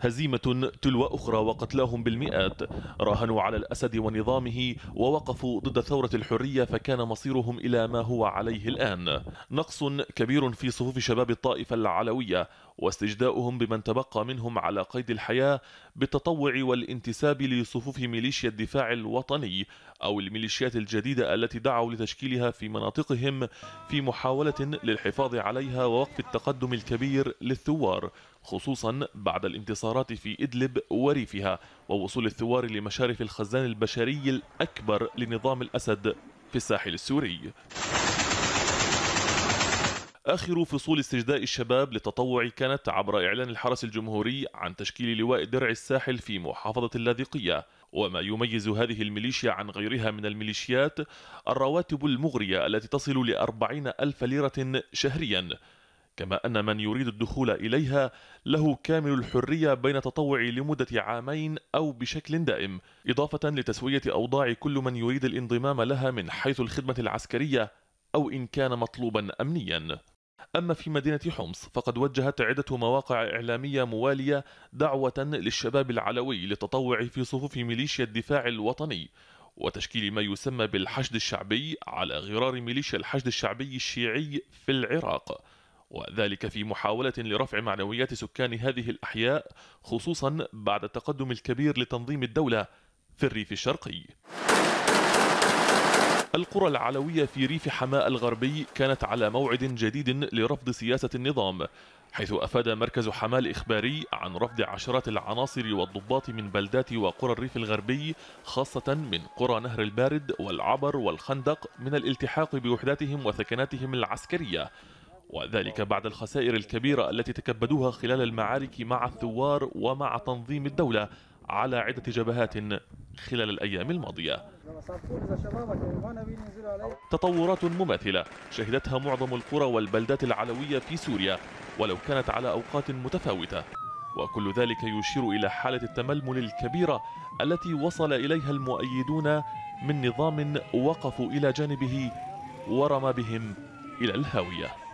هزيمة تلو أخرى وقتلاهم بالمئات راهنوا على الأسد ونظامه ووقفوا ضد ثورة الحرية فكان مصيرهم إلى ما هو عليه الآن نقص كبير في صفوف شباب الطائفة العلوية واستجداؤهم بمن تبقى منهم على قيد الحياة بالتطوع والانتساب لصفوف ميليشيا الدفاع الوطني أو الميليشيات الجديدة التي دعوا لتشكيلها في مناطقهم في محاولة للحفاظ عليها ووقف التقدم الكبير للثوار خصوصا بعد الانتصارات في إدلب وريفها ووصول الثوار لمشارف الخزان البشري الأكبر لنظام الأسد في الساحل السوري آخر فصول استجداء الشباب للتطوع كانت عبر إعلان الحرس الجمهوري عن تشكيل لواء درع الساحل في محافظة اللاذقية وما يميز هذه الميليشيا عن غيرها من الميليشيات الرواتب المغرية التي تصل لأربعين ألف ليرة شهريا كما أن من يريد الدخول إليها له كامل الحرية بين التطوع لمدة عامين أو بشكل دائم إضافة لتسوية أوضاع كل من يريد الانضمام لها من حيث الخدمة العسكرية أو إن كان مطلوبا أمنيا أما في مدينة حمص فقد وجهت عدة مواقع إعلامية موالية دعوة للشباب العلوي للتطوع في صفوف ميليشيا الدفاع الوطني وتشكيل ما يسمى بالحشد الشعبي على غرار ميليشيا الحشد الشعبي الشيعي في العراق وذلك في محاولة لرفع معنويات سكان هذه الأحياء خصوصا بعد التقدم الكبير لتنظيم الدولة في الريف الشرقي القرى العلوية في ريف حماء الغربي كانت على موعد جديد لرفض سياسة النظام حيث أفاد مركز حماة الإخباري عن رفض عشرات العناصر والضباط من بلدات وقرى الريف الغربي خاصة من قرى نهر البارد والعبر والخندق من الالتحاق بوحداتهم وثكناتهم العسكرية وذلك بعد الخسائر الكبيرة التي تكبدوها خلال المعارك مع الثوار ومع تنظيم الدولة على عدة جبهات خلال الأيام الماضية تطورات مماثلة شهدتها معظم القرى والبلدات العلوية في سوريا ولو كانت على أوقات متفاوتة وكل ذلك يشير إلى حالة التململ الكبيرة التي وصل إليها المؤيدون من نظام وقفوا إلى جانبه ورمى بهم إلى الهاوية